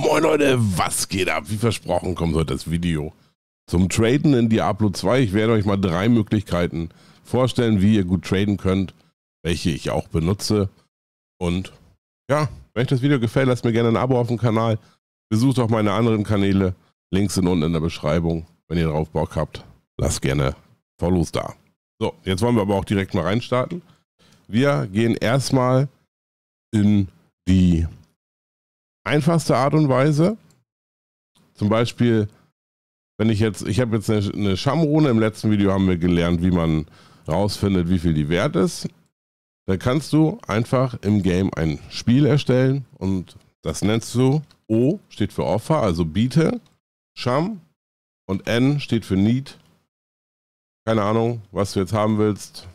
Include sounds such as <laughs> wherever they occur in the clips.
Moin Leute, was geht ab? Wie versprochen kommt heute das Video zum Traden in Diablo 2. Ich werde euch mal drei Möglichkeiten vorstellen, wie ihr gut traden könnt, welche ich auch benutze. Und ja, wenn euch das Video gefällt, lasst mir gerne ein Abo auf dem Kanal. Besucht auch meine anderen Kanäle. Links sind unten in der Beschreibung. Wenn ihr drauf Bock habt, lasst gerne Follows da. So, jetzt wollen wir aber auch direkt mal reinstarten. Wir gehen erstmal in die einfachste Art und Weise. Zum Beispiel, wenn ich jetzt, ich habe jetzt eine, eine Schamrone, im letzten Video haben wir gelernt, wie man rausfindet, wie viel die wert ist. Da kannst du einfach im Game ein Spiel erstellen und das nennst du O steht für Offer, also biete, Scham und N steht für Need. Keine Ahnung, was du jetzt haben willst.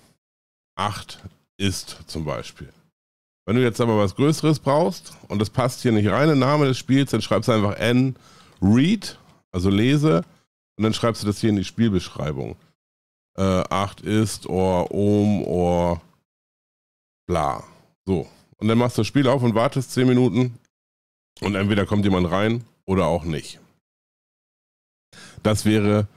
8 ist zum Beispiel. Wenn du jetzt aber was Größeres brauchst und das passt hier nicht rein, den Namen des Spiels, dann schreibst du einfach N Read, also lese, und dann schreibst du das hier in die Spielbeschreibung. Äh, 8 ist or Ohm or bla. So. Und dann machst du das Spiel auf und wartest 10 Minuten und entweder kommt jemand rein oder auch nicht. Das wäre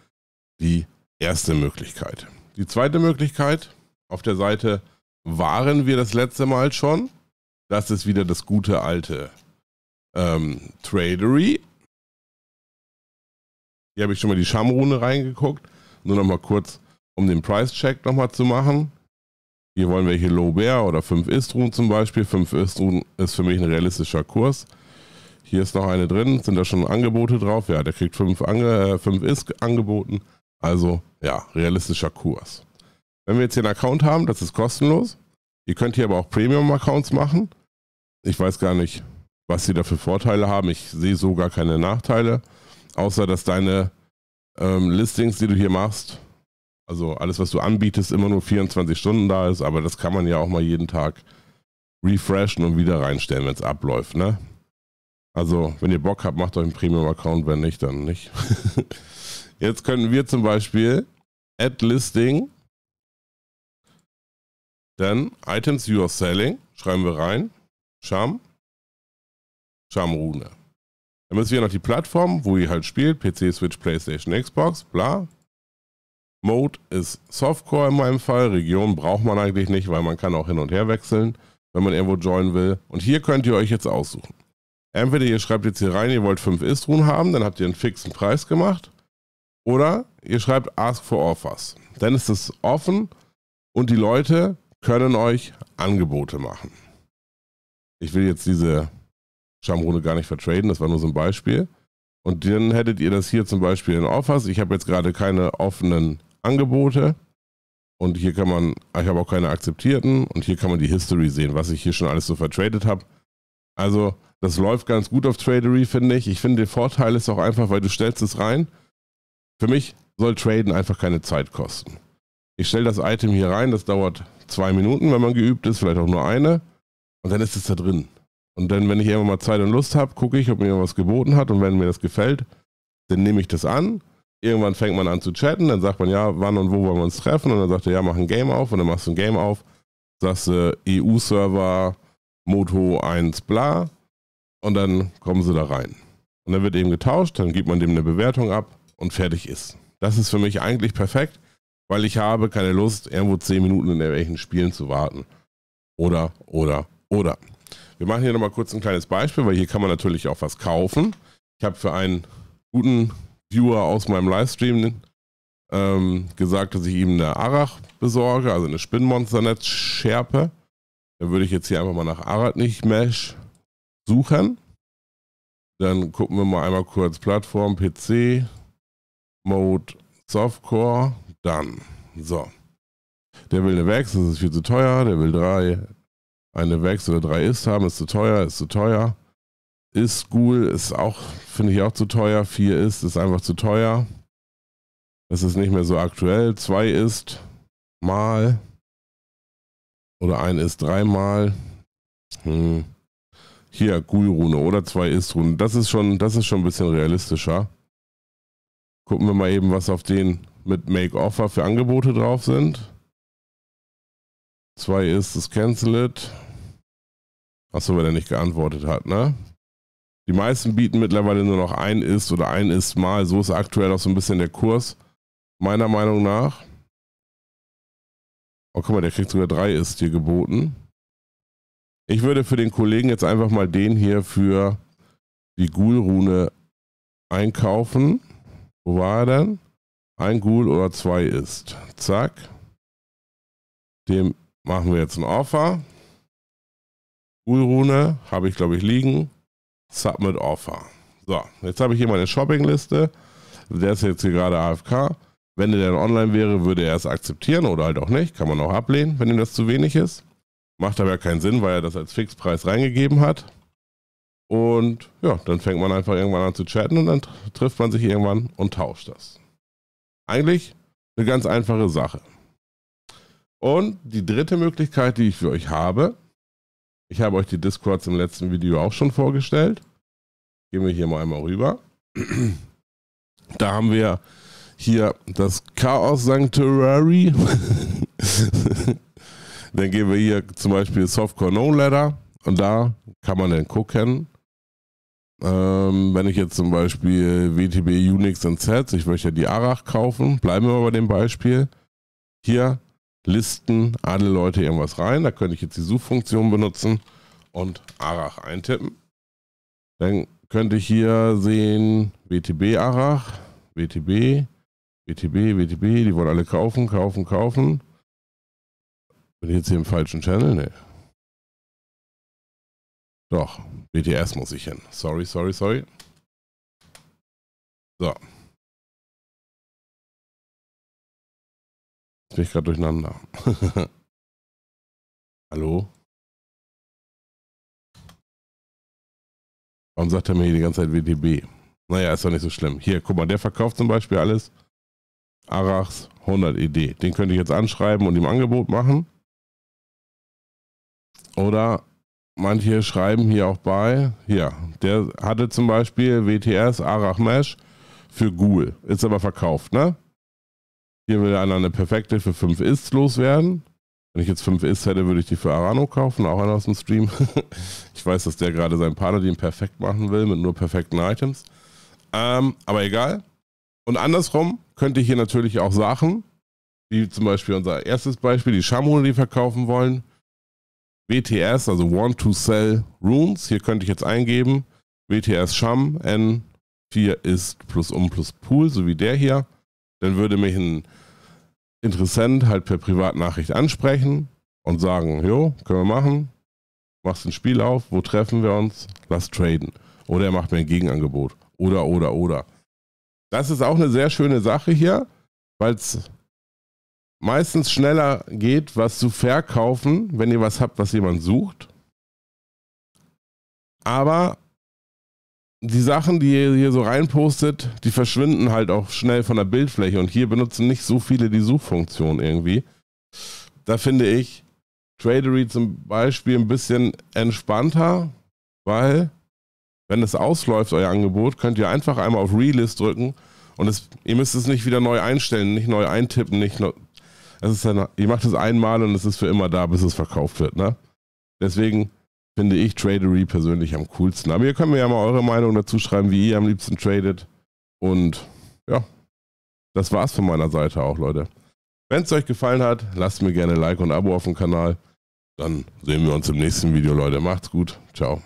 die erste Möglichkeit. Die zweite Möglichkeit, auf der Seite waren wir das letzte Mal schon. Das ist wieder das gute alte ähm, Tradery. Hier habe ich schon mal die Schamrune reingeguckt. Nur noch mal kurz, um den Price-Check noch mal zu machen. Hier wollen wir hier Low Bear oder 5 Istruhen zum Beispiel. 5 Istruhen ist für mich ein realistischer Kurs. Hier ist noch eine drin. Sind da schon Angebote drauf? Ja, der kriegt 5 Ange äh, fünf angeboten. Also ja, realistischer Kurs. Wenn wir jetzt hier einen Account haben, das ist kostenlos. Ihr könnt hier aber auch Premium-Accounts machen. Ich weiß gar nicht, was sie da für Vorteile haben. Ich sehe so gar keine Nachteile, außer dass deine ähm, Listings, die du hier machst, also alles, was du anbietest, immer nur 24 Stunden da ist, aber das kann man ja auch mal jeden Tag refreshen und wieder reinstellen, wenn es abläuft, ne? Also, wenn ihr Bock habt, macht euch einen Premium-Account, wenn nicht, dann nicht. <laughs> Jetzt können wir zum Beispiel Add Listing, dann Items You Are Selling, schreiben wir rein, Scham, Schamrune. Dann müssen wir noch die Plattform, wo ihr halt spielt, PC, Switch, Playstation, Xbox, bla. Mode ist Softcore in meinem Fall, Region braucht man eigentlich nicht, weil man kann auch hin und her wechseln, wenn man irgendwo joinen will. Und hier könnt ihr euch jetzt aussuchen. Entweder ihr schreibt jetzt hier rein, ihr wollt 5 Istruhen haben, dann habt ihr einen fixen Preis gemacht. Oder ihr schreibt Ask for Offers. Dann ist es offen und die Leute können euch Angebote machen ich will jetzt diese Schamrone gar nicht vertraden, das war nur so ein Beispiel. Und dann hättet ihr das hier zum Beispiel in Offers. Ich habe jetzt gerade keine offenen Angebote. Und hier kann man, ich habe auch keine akzeptierten. Und hier kann man die History sehen, was ich hier schon alles so vertradet habe. Also, das läuft ganz gut auf Tradery, finde ich. Ich finde, der Vorteil ist auch einfach, weil du stellst es rein. Für mich soll Traden einfach keine Zeit kosten. Ich stelle das Item hier rein, das dauert zwei Minuten, wenn man geübt ist, vielleicht auch nur eine. Und dann ist es da drin. Und dann, wenn ich irgendwann mal Zeit und Lust habe, gucke ich, ob mir was geboten hat. Und wenn mir das gefällt, dann nehme ich das an. Irgendwann fängt man an zu chatten. Dann sagt man, ja, wann und wo wollen wir uns treffen? Und dann sagt er, ja, mach ein Game auf. Und dann machst du ein Game auf. Sagst du, äh, EU-Server, Moto 1, bla. Und dann kommen sie da rein. Und dann wird eben getauscht. Dann gibt man dem eine Bewertung ab und fertig ist. Das ist für mich eigentlich perfekt, weil ich habe keine Lust, irgendwo 10 Minuten in irgendwelchen Spielen zu warten. Oder, oder, oder wir machen hier nochmal kurz ein kleines Beispiel, weil hier kann man natürlich auch was kaufen. Ich habe für einen guten Viewer aus meinem Livestream ähm, gesagt, dass ich ihm eine Arach besorge, also eine Spinnmonsternetzschärpe. Da würde ich jetzt hier einfach mal nach Arach nicht Mesh suchen. Dann gucken wir mal einmal kurz Plattform, PC, Mode, Softcore, dann. So. Der will eine Wex, das ist viel zu teuer. Der will drei, eine Vex oder 3 ist haben, ist zu teuer, ist zu teuer. Ist cool, ist auch, finde ich auch zu teuer. 4 ist, ist einfach zu teuer. Das ist nicht mehr so aktuell. 2 ist mal oder 1 ist dreimal. Hm. Hier, Gui-Rune oder 2 ist Rune. Das ist schon, das ist schon ein bisschen realistischer. Gucken wir mal eben, was auf den mit Make-Offer für Angebote drauf sind. Zwei ist das Cancel It. Achso, wenn er nicht geantwortet hat, ne? Die meisten bieten mittlerweile nur noch ein ist oder ein ist mal. So ist aktuell auch so ein bisschen der Kurs, meiner Meinung nach. Oh, guck mal, der kriegt sogar drei ist hier geboten. Ich würde für den Kollegen jetzt einfach mal den hier für die Ghoul-Rune einkaufen. Wo war er denn? Ein Ghoul oder zwei ist. Zack. Dem machen wir jetzt ein Offer. Gurune habe ich, glaube ich, liegen. Submit Offer. So, jetzt habe ich hier meine Shoppingliste. Der ist jetzt hier gerade AFK. Wenn der dann online wäre, würde er es akzeptieren oder halt auch nicht. Kann man auch ablehnen, wenn ihm das zu wenig ist. Macht aber keinen Sinn, weil er das als Fixpreis reingegeben hat. Und ja, dann fängt man einfach irgendwann an zu chatten und dann trifft man sich irgendwann und tauscht das. Eigentlich eine ganz einfache Sache. Und die dritte Möglichkeit, die ich für euch habe, ich habe euch die Discords im letzten Video auch schon vorgestellt. Gehen wir hier mal einmal rüber. Da haben wir hier das Chaos Sanctuary. <laughs> dann gehen wir hier zum Beispiel Softcore No Letter. und da kann man dann gucken. Ähm, wenn ich jetzt zum Beispiel WTB Unix und Sets, ich möchte ja die Arach kaufen, bleiben wir mal bei dem Beispiel. Hier Listen, alle Leute irgendwas rein. Da könnte ich jetzt die Suchfunktion benutzen und Arach eintippen. Dann könnte ich hier sehen, WTB Arach, WTB, WTB, WTB, die wollen alle kaufen, kaufen, kaufen. Bin ich jetzt hier im falschen Channel? Ne. Doch, BTS muss ich hin. Sorry, sorry, sorry. So. Jetzt bin ich gerade durcheinander. <laughs> Hallo? Warum sagt er mir hier die ganze Zeit WTB? Naja, ist doch nicht so schlimm. Hier, guck mal, der verkauft zum Beispiel alles. Arachs 100 ED. Den könnte ich jetzt anschreiben und ihm Angebot machen. Oder manche schreiben hier auch bei, hier, der hatte zum Beispiel WTS Arach Mesh für Ghoul. Ist aber verkauft, ne? Hier will einer eine perfekte für 5 Ist loswerden. Wenn ich jetzt 5 Ist hätte, würde ich die für Arano kaufen, auch einer aus dem Stream. <laughs> ich weiß, dass der gerade seinen Partner den perfekt machen will mit nur perfekten Items. Ähm, aber egal. Und andersrum könnte ich hier natürlich auch Sachen, wie zum Beispiel unser erstes Beispiel, die Schamrune, die verkaufen wollen. WTS, also Want to Sell Runes. Hier könnte ich jetzt eingeben. WTS Sham N4 ist plus um plus Pool, so wie der hier dann würde mich ein Interessent halt per Privatnachricht ansprechen und sagen, jo, können wir machen, machst ein Spiel auf, wo treffen wir uns, lass traden. Oder er macht mir ein Gegenangebot. Oder, oder, oder. Das ist auch eine sehr schöne Sache hier, weil es meistens schneller geht, was zu verkaufen, wenn ihr was habt, was jemand sucht. Aber die Sachen, die ihr hier so reinpostet, die verschwinden halt auch schnell von der Bildfläche. Und hier benutzen nicht so viele die Suchfunktion irgendwie. Da finde ich Tradery zum Beispiel ein bisschen entspannter, weil, wenn es ausläuft, euer Angebot, könnt ihr einfach einmal auf Relist drücken und es, ihr müsst es nicht wieder neu einstellen, nicht neu eintippen, nicht neu. Es ist dann, ihr macht es einmal und es ist für immer da, bis es verkauft wird. Ne? Deswegen finde ich Tradery persönlich am coolsten. Aber ihr könnt mir ja mal eure Meinung dazu schreiben, wie ihr am liebsten tradet. Und ja, das war's von meiner Seite auch, Leute. Wenn es euch gefallen hat, lasst mir gerne Like und Abo auf dem Kanal. Dann sehen wir uns im nächsten Video, Leute. Macht's gut. Ciao.